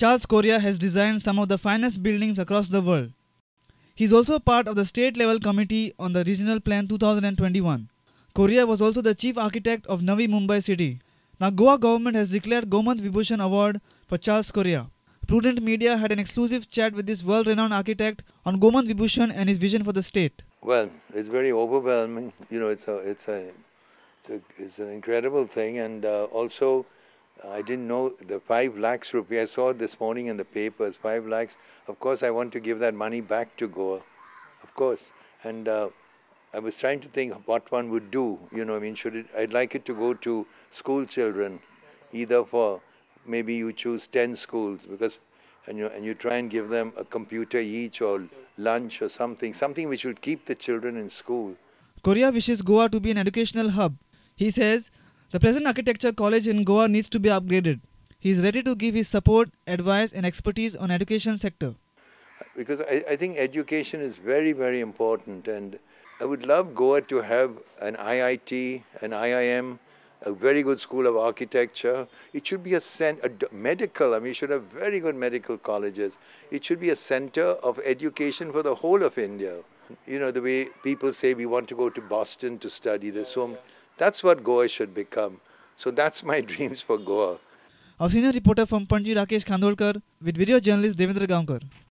Charles Correa has designed some of the finest buildings across the world. He is also part of the state level committee on the Regional Plan 2021. Correa was also the chief architect of Navi Mumbai city. Now Goa government has declared Gomant Vibhushan award for Charles Correa. Prudent Media had an exclusive chat with this world-renowned architect on Gomant Vibhushan and his vision for the state. Well, it's very overwhelming. You know, it's a, it's a, it's, a, it's an incredible thing, and uh, also I didn't know the 5 lakhs rupee. I saw this morning in the papers, 5 lakhs. Of course, I want to give that money back to Goa. Of course. And uh, I was trying to think what one would do. You know, I mean, should it, I'd like it to go to school children, either for maybe you choose 10 schools because, and you, and you try and give them a computer each or lunch or something, something which will keep the children in school. Korea wishes Goa to be an educational hub. He says the present architecture college in Goa needs to be upgraded. He is ready to give his support, advice and expertise on education sector. Because I, I think education is very, very important and I would love Goa to have an IIT, an IIM, a very good school of architecture. It should be a, a medical, I mean, you should have very good medical colleges. It should be a center of education for the whole of India. You know, the way people say we want to go to Boston to study, there's so that's what Goa should become. So that's my dreams for Goa. Our senior reporter from Panji Rakesh Khandolkar with video journalist Devendra Gaonkar.